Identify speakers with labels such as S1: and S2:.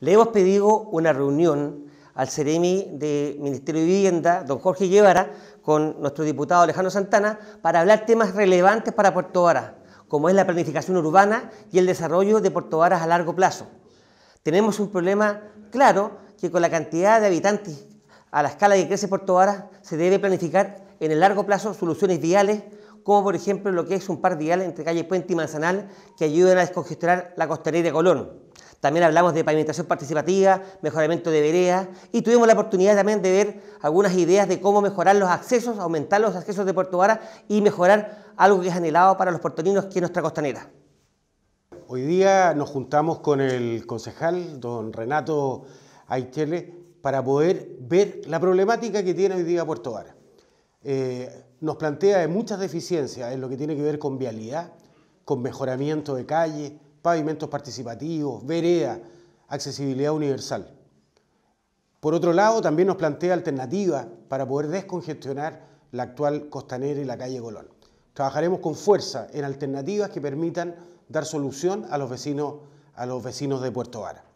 S1: Le hemos pedido una reunión al Ceremi de Ministerio de Vivienda, don Jorge Guevara, con nuestro diputado Alejandro Santana, para hablar temas relevantes para Puerto Varas, como es la planificación urbana y el desarrollo de Puerto Varas a largo plazo. Tenemos un problema claro que con la cantidad de habitantes a la escala que crece Puerto Varas, se debe planificar en el largo plazo soluciones viales, como por ejemplo lo que es un par vial entre calle Puente y Manzanal, que ayuden a descongestionar la costanera de Colón. También hablamos de pavimentación participativa, mejoramiento de veredas y tuvimos la oportunidad también de ver algunas ideas de cómo mejorar los accesos, aumentar los accesos de Puerto Vara y mejorar algo que es anhelado para los puertorinos, que es nuestra costanera.
S2: Hoy día nos juntamos con el concejal, don Renato Aichele, para poder ver la problemática que tiene hoy día Puerto Vara. Eh, nos plantea muchas deficiencias en lo que tiene que ver con vialidad, con mejoramiento de calle, pavimentos participativos, vereda, accesibilidad universal. Por otro lado, también nos plantea alternativas para poder descongestionar la actual costanera y la calle Colón. Trabajaremos con fuerza en alternativas que permitan dar solución a los vecinos, a los vecinos de Puerto Vara.